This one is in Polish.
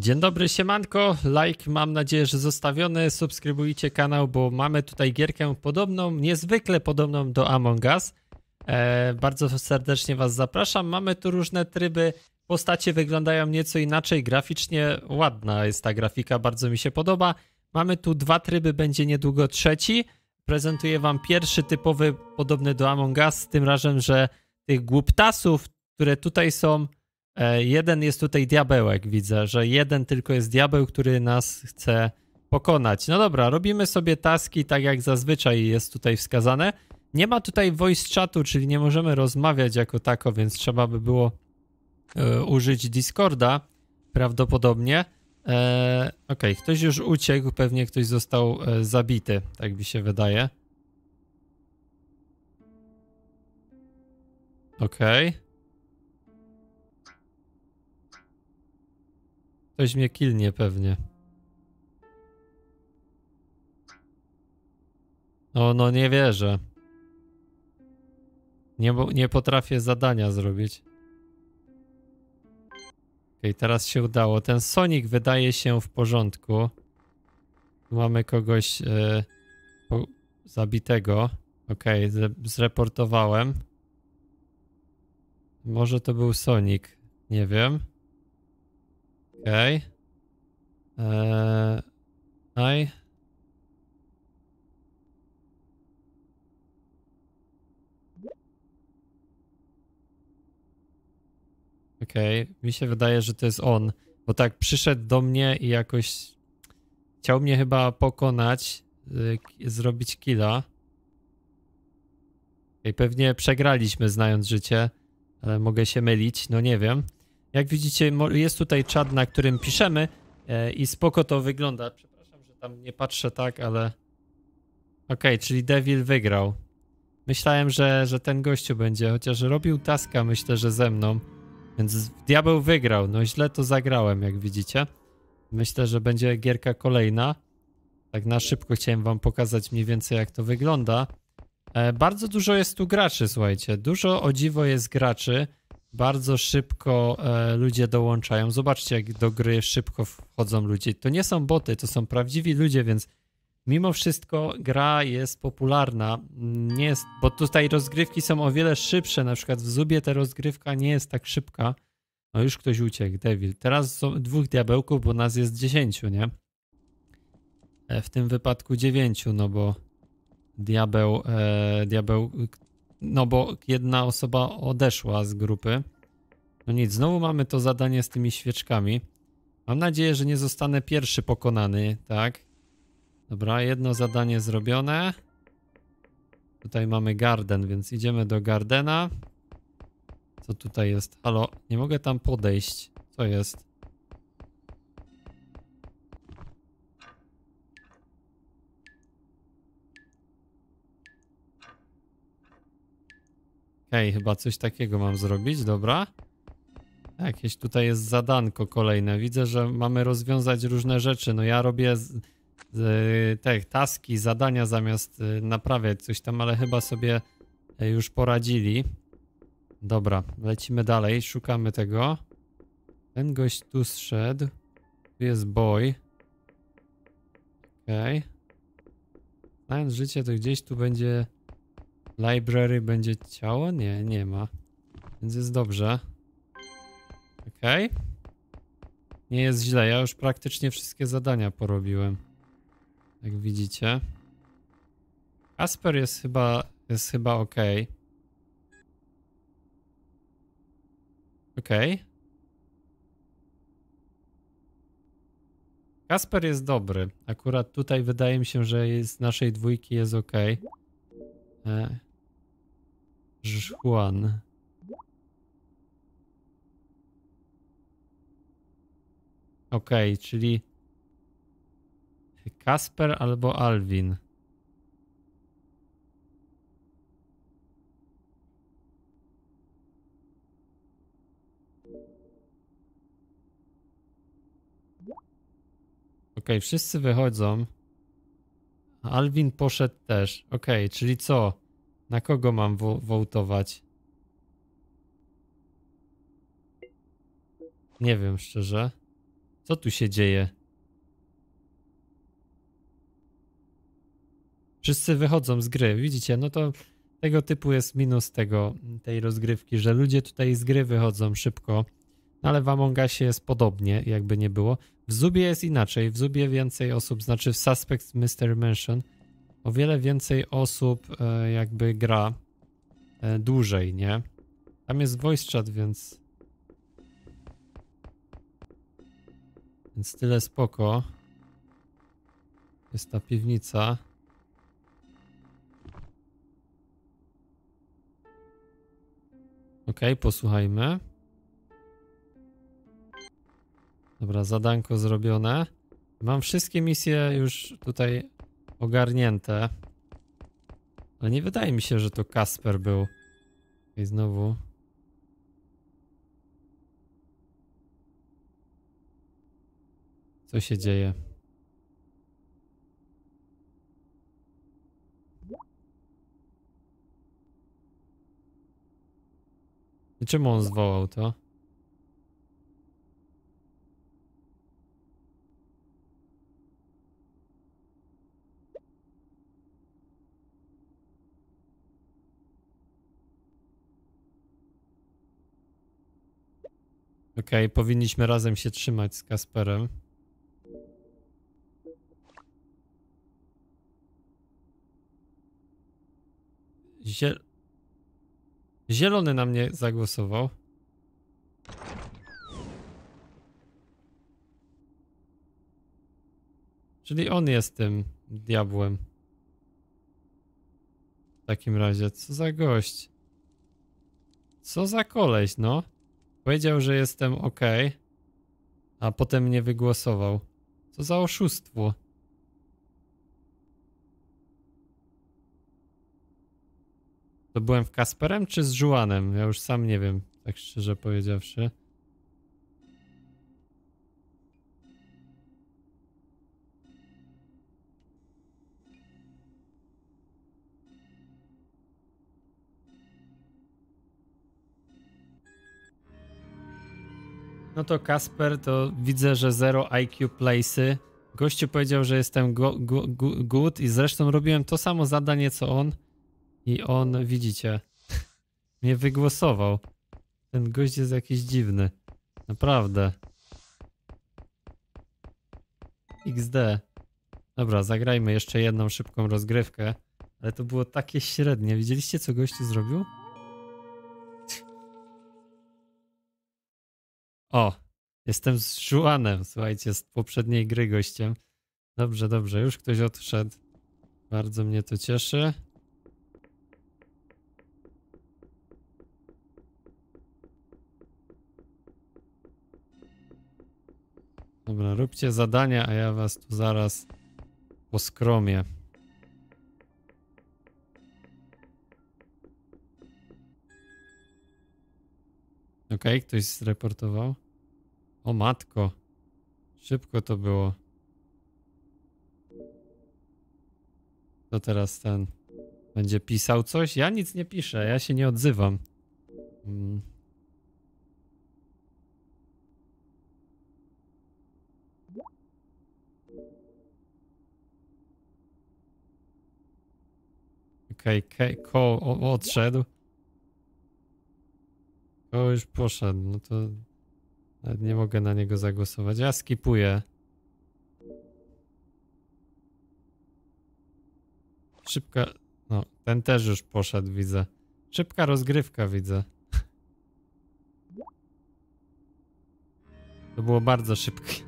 Dzień dobry, siemanko. Like mam nadzieję, że zostawiony. Subskrybujcie kanał, bo mamy tutaj gierkę podobną, niezwykle podobną do Among Us. E, bardzo serdecznie Was zapraszam. Mamy tu różne tryby. Postacie wyglądają nieco inaczej. Graficznie ładna jest ta grafika, bardzo mi się podoba. Mamy tu dwa tryby, będzie niedługo trzeci. Prezentuję Wam pierwszy typowy, podobny do Among Us, z tym razem, że tych głuptasów, które tutaj są, E, jeden jest tutaj diabełek, widzę, że jeden tylko jest diabeł, który nas chce pokonać. No dobra, robimy sobie taski tak jak zazwyczaj jest tutaj wskazane. Nie ma tutaj voice chatu, czyli nie możemy rozmawiać jako tako, więc trzeba by było e, użyć Discorda prawdopodobnie. E, ok, ktoś już uciekł, pewnie ktoś został e, zabity, tak mi się wydaje. Okej. Okay. Ktoś mnie kilnie pewnie. No no nie wierzę. Nie, nie potrafię zadania zrobić. Okej, okay, teraz się udało. Ten Sonic wydaje się w porządku. Tu mamy kogoś yy, po, zabitego. Okej, okay, zreportowałem. Może to był Sonic. Nie wiem. Okej. Okay. Eee, Okej, okay. mi się wydaje, że to jest on, bo tak przyszedł do mnie i jakoś chciał mnie chyba pokonać, y, zrobić killa. I pewnie przegraliśmy znając życie, ale mogę się mylić, no nie wiem. Jak widzicie, jest tutaj czad na którym piszemy e, i spoko to wygląda. Przepraszam, że tam nie patrzę tak, ale... Okej, okay, czyli Devil wygrał. Myślałem, że, że ten gościu będzie, chociaż robił taska myślę, że ze mną. Więc diabeł wygrał. No źle to zagrałem, jak widzicie. Myślę, że będzie gierka kolejna. Tak na szybko chciałem wam pokazać mniej więcej jak to wygląda. E, bardzo dużo jest tu graczy, słuchajcie. Dużo o dziwo jest graczy. Bardzo szybko e, ludzie dołączają. Zobaczcie, jak do gry szybko wchodzą ludzie. To nie są boty, to są prawdziwi ludzie, więc mimo wszystko gra jest popularna. Nie jest, bo tutaj rozgrywki są o wiele szybsze. Na przykład w Zubie ta rozgrywka nie jest tak szybka. No już ktoś uciekł, Devil. Teraz są dwóch diabełków, bo nas jest dziesięciu, nie? E, w tym wypadku dziewięciu, no bo diabeł, e, diabeł no bo jedna osoba odeszła z grupy. No nic, znowu mamy to zadanie z tymi świeczkami. Mam nadzieję, że nie zostanę pierwszy pokonany, tak? Dobra, jedno zadanie zrobione. Tutaj mamy garden, więc idziemy do gardena. Co tutaj jest? Halo, nie mogę tam podejść. Co jest? Hej, chyba coś takiego mam zrobić, dobra. Jakieś tutaj jest zadanko kolejne. Widzę, że mamy rozwiązać różne rzeczy. No ja robię z, z, te taski, zadania zamiast y, naprawiać coś tam, ale chyba sobie y, już poradzili. Dobra, lecimy dalej, szukamy tego. Ten gość tu zszedł. Tu jest boy. Okej. Okay. Znając życie, to gdzieś tu będzie Library będzie ciało? Nie, nie ma. Więc jest dobrze. Okej. Okay. Nie jest źle, ja już praktycznie wszystkie zadania porobiłem. Jak widzicie. Asper jest chyba, jest chyba ok. Ok. Kasper jest dobry. Akurat tutaj wydaje mi się, że z naszej dwójki jest ok. E Juan. Okej, okay, czyli Kasper albo Alvin. Okej, okay, wszyscy wychodzą. Alvin poszedł też. Okej, okay, czyli co? Na kogo mam wo wołtować? Nie wiem szczerze. Co tu się dzieje? Wszyscy wychodzą z gry, widzicie? No to tego typu jest minus tego, tej rozgrywki, że ludzie tutaj z gry wychodzą szybko. No ale w Among Usie jest podobnie, jakby nie było. W Zubie jest inaczej, w Zubie więcej osób, znaczy w Suspects mystery Mansion o wiele więcej osób e, jakby gra e, dłużej, nie? Tam jest voice chat, więc... Więc tyle spoko. Jest ta piwnica. Ok, posłuchajmy. Dobra, zadanko zrobione. Mam wszystkie misje już tutaj ogarnięte. Ale nie wydaje mi się, że to Kasper był. I znowu. Co się dzieje? I czemu on zwołał to? Okej, okay, powinniśmy razem się trzymać z Kasperem. Ziel... Zielony na mnie zagłosował. Czyli on jest tym diabłem. W takim razie, co za gość? Co za koleś, no? Powiedział, że jestem ok, a potem mnie wygłosował. Co za oszustwo. To byłem w Kasperem czy z Żuanem? Ja już sam nie wiem, tak szczerze powiedziawszy. No to Kasper, to widzę, że zero IQ places. Gościu powiedział, że jestem go, go, go, good i zresztą robiłem to samo zadanie co on i on, widzicie, mnie wygłosował. Ten gość jest jakiś dziwny. Naprawdę. XD. Dobra, zagrajmy jeszcze jedną szybką rozgrywkę. Ale to było takie średnie. Widzieliście, co gościu zrobił? O, jestem z Żuanem, słuchajcie, z poprzedniej gry gościem. Dobrze, dobrze, już ktoś odszedł. Bardzo mnie to cieszy. Dobra, róbcie zadania, a ja was tu zaraz poskromię. Okej, okay, ktoś zreportował. O matko. Szybko to było. To teraz ten będzie pisał coś? Ja nic nie piszę, ja się nie odzywam. Hmm. Okej, okay, Cole odszedł. O, już poszedł, no to nawet nie mogę na niego zagłosować. Ja skipuję. Szybka... No, ten też już poszedł, widzę. Szybka rozgrywka, widzę. To było bardzo szybkie.